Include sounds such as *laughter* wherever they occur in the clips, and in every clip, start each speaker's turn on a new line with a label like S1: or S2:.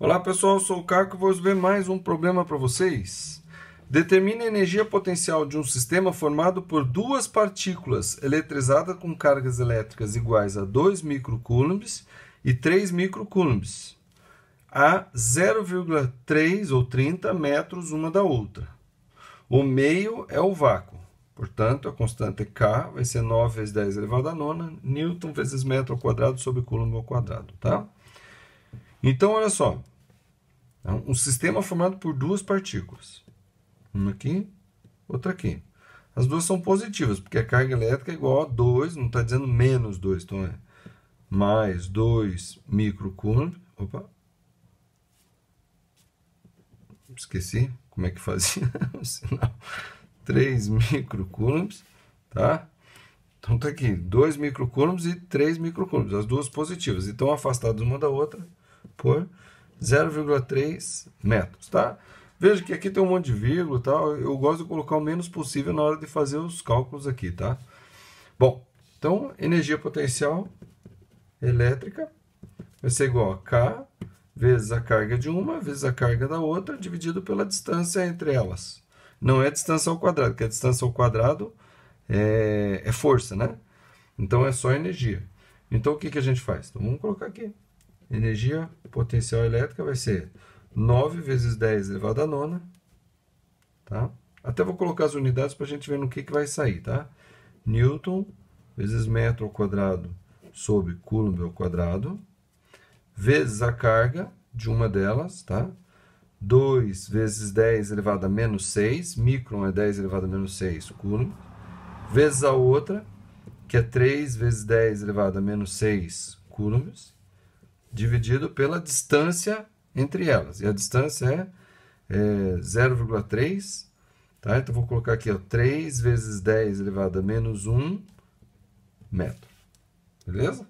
S1: Olá pessoal, sou o Caco e vou resolver mais um problema para vocês. Determine a energia potencial de um sistema formado por duas partículas eletrizadas com cargas elétricas iguais a 2 microcoulombs e 3 microcoulombs a 0,3 ou 30 metros uma da outra. O meio é o vácuo. Portanto, a constante K vai ser 9 vezes 10 elevado a nona, Newton vezes metro ao quadrado sobre coulomb ao quadrado, tá? Então, olha só, então, um sistema formado por duas partículas. Uma aqui, outra aqui. As duas são positivas, porque a é carga elétrica é igual a 2, não está dizendo menos 2, então é mais 2 microcoulomb. Opa! Esqueci como é que fazia *laughs* o sinal. 3 microcoulombs, tá? Então está aqui, 2 microcoulombs e 3 microcoulombs, as duas positivas. Então afastadas uma da outra por 0,3 metros, tá? Veja que aqui tem um monte de vírgula tá? eu gosto de colocar o menos possível na hora de fazer os cálculos aqui, tá? Bom, então, energia potencial elétrica vai ser igual a K vezes a carga de uma, vezes a carga da outra, dividido pela distância entre elas. Não é distância ao quadrado, porque a distância ao quadrado é, é força, né? Então, é só energia. Então, o que, que a gente faz? Então, vamos colocar aqui energia potencial elétrica vai ser 9 vezes 10 elevado a nona, tá? Até vou colocar as unidades para a gente ver no que, que vai sair, tá? Newton vezes metro ao quadrado sobre coulomb ao quadrado, vezes a carga de uma delas, tá? 2 vezes 10 elevado a menos 6, micron é 10 elevado a menos 6 coulomb, vezes a outra, que é 3 vezes 10 elevado a menos 6 coulombs, dividido pela distância entre elas. E a distância é, é 0,3. Tá? Então, vou colocar aqui ó, 3 vezes 10 elevado a menos 1 metro. Beleza?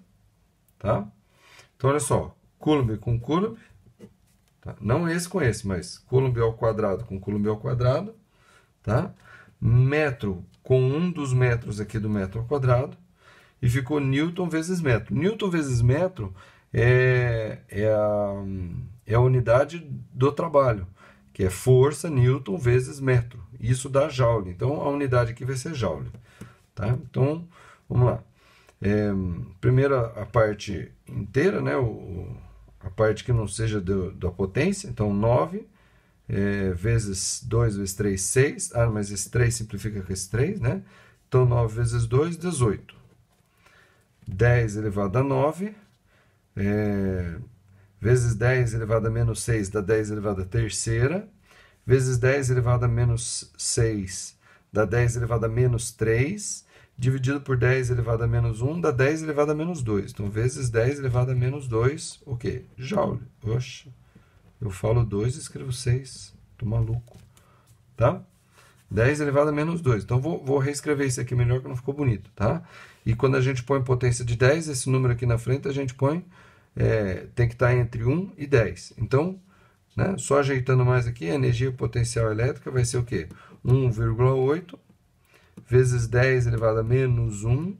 S1: Tá? Então, olha só. Coulomb com Coulomb. Tá? Não esse com esse, mas Coulomb ao quadrado com Coulomb ao quadrado. Tá? Metro com um dos metros aqui do metro ao quadrado. E ficou Newton vezes metro. Newton vezes metro é, é, a, é a unidade do trabalho, que é força Newton vezes metro. Isso dá joule. Então, a unidade aqui vai ser joule. Tá? Então, vamos lá. É, primeiro, a parte inteira, né? O, a parte que não seja do, da potência. Então, 9 é, vezes 2 vezes 3, 6. Ah, mas esse 3 simplifica com esse 3, né? Então, 9 vezes 2, 18. 10 elevado a 9 é, vezes 10 elevado a menos 6 dá 10 elevado a terceira, vezes 10 elevado a menos 6 dá 10 elevado a menos 3, dividido por 10 elevado a menos 1 dá 10 elevado a menos 2. Então, vezes 10 elevado a menos 2, o quê? Joule. Oxe, eu falo 2 e escrevo 6. Tô maluco. Tá? 10 elevado a menos 2. Então, vou, vou reescrever isso aqui melhor, que não ficou bonito, tá? E quando a gente põe potência de 10, esse número aqui na frente, a gente põe, é, tem que estar tá entre 1 e 10. Então, né, só ajeitando mais aqui, a energia potencial elétrica vai ser o quê? 1,8 vezes 10 elevado a menos 1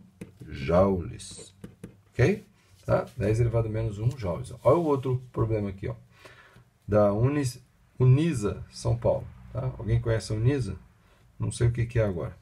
S1: joules, ok? Tá? 10 elevado a menos 1 joules. Olha o outro problema aqui, ó, da Unis, Unisa São Paulo. Tá? Alguém conhece a Unisa? não sei o que, que é agora.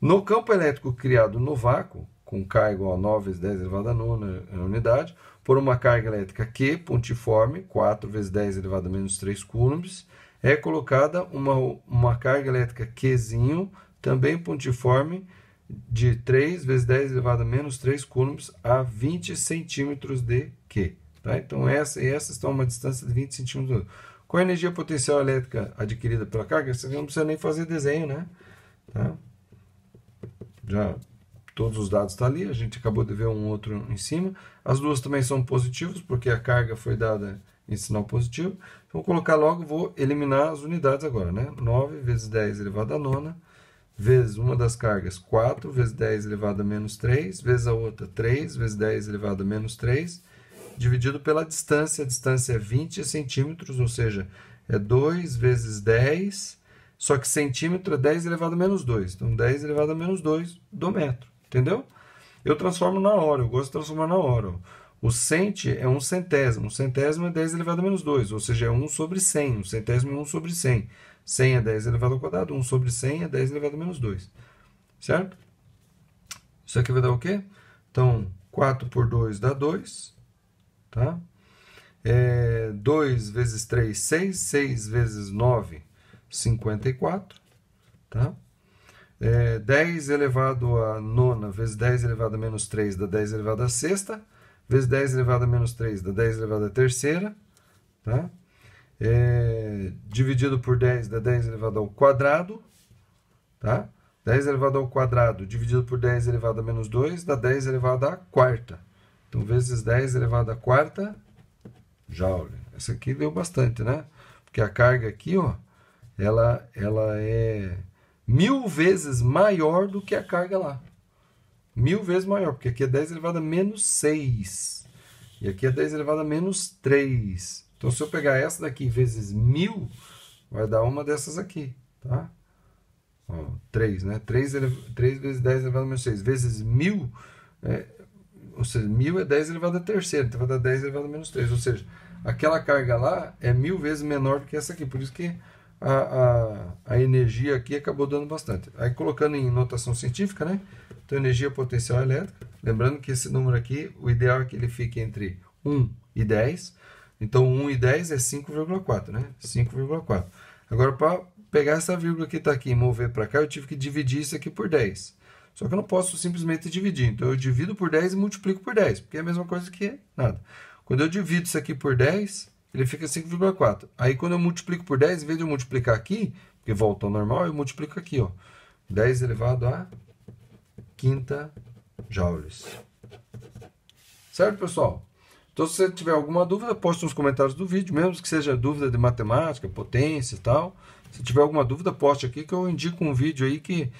S1: No campo elétrico criado no vácuo, com K igual a 9 vezes 10 elevado a 9 na é unidade, por uma carga elétrica Q pontiforme, 4 vezes 10 elevado a menos 3 coulombs, é colocada uma, uma carga elétrica Qzinho, também pontiforme, de 3 vezes 10 elevado a menos 3 coulombs a 20 centímetros de Q. Tá? Então, essa, essas estão a uma distância de 20 centímetros. Com a energia potencial elétrica adquirida pela carga, você não precisa nem fazer desenho, né? Tá? Já todos os dados estão tá ali, a gente acabou de ver um outro em cima. As duas também são positivas, porque a carga foi dada em sinal positivo. Então, vou colocar logo, vou eliminar as unidades agora, né? 9 vezes 10 elevado a nona, vezes uma das cargas 4, vezes 10 elevado a menos 3, vezes a outra 3, vezes 10 elevado a menos 3, dividido pela distância. A distância é 20 centímetros, ou seja, é 2 vezes 10, só que centímetro é 10 elevado a menos 2. Então, 10 elevado a menos 2 do metro, entendeu? Eu transformo na hora, eu gosto de transformar na hora. O cent é um centésimo, um centésimo é 10 elevado a menos 2, ou seja, é 1 sobre 100, um centésimo é 1 sobre 100. 100 é 10 elevado ao quadrado, 1 sobre 100 é 10 elevado a menos 2, certo? Isso aqui vai dar o quê? Então, 4 por 2 dá 2, Tá? É, 2 vezes 3, 6. 6 vezes 9, 54. Tá? É, 10 elevado a nona vezes 10 elevado a menos 3 dá 10 elevado a sexta, vezes 10 elevado a menos 3 dá 10 elevado a terceira, tá? É, dividido por 10 dá 10 elevado ao quadrado, tá? 10 elevado ao quadrado dividido por 10 elevado a menos 2 dá 10 elevado à quarta. Então, vezes 10 elevado à quarta joule. Essa aqui deu bastante, né? Porque a carga aqui, ó, ela, ela é mil vezes maior do que a carga lá. Mil vezes maior, porque aqui é 10 elevado a menos 6. E aqui é 10 elevado a menos 3. Então, se eu pegar essa daqui vezes mil, vai dar uma dessas aqui, tá? Ó, 3, né? 3, 3 vezes 10 elevado a menos 6 vezes mil é, ou seja, 1000 é 10 elevado a terceira, então vai dar 10 elevado a menos 3. Ou seja, aquela carga lá é mil vezes menor do que essa aqui. Por isso que a, a, a energia aqui acabou dando bastante. Aí colocando em notação científica, né? Então, energia potencial elétrica. Lembrando que esse número aqui, o ideal é que ele fique entre 1 e 10. Então, 1 e 10 é 5,4, né? 5,4. Agora, para pegar essa vírgula que está aqui e mover para cá, eu tive que dividir isso aqui por 10. Só que eu não posso simplesmente dividir. Então eu divido por 10 e multiplico por 10, porque é a mesma coisa que nada. Quando eu divido isso aqui por 10, ele fica 5,4. Aí quando eu multiplico por 10, em vez de eu multiplicar aqui, porque volta ao normal, eu multiplico aqui, ó. 10 elevado a quinta joules. Certo, pessoal? Então, se você tiver alguma dúvida, poste nos comentários do vídeo, mesmo que seja dúvida de matemática, potência e tal. Se tiver alguma dúvida, poste aqui que eu indico um vídeo aí que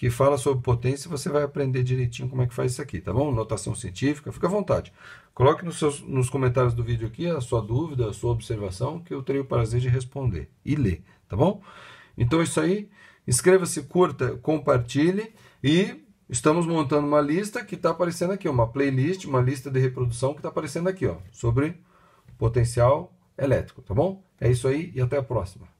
S1: que fala sobre potência, você vai aprender direitinho como é que faz isso aqui, tá bom? Notação científica, fica à vontade. Coloque nos, seus, nos comentários do vídeo aqui a sua dúvida, a sua observação, que eu terei o prazer de responder e ler, tá bom? Então é isso aí. Inscreva-se, curta, compartilhe e estamos montando uma lista que está aparecendo aqui, uma playlist, uma lista de reprodução que está aparecendo aqui, ó, sobre potencial elétrico, tá bom? É isso aí e até a próxima.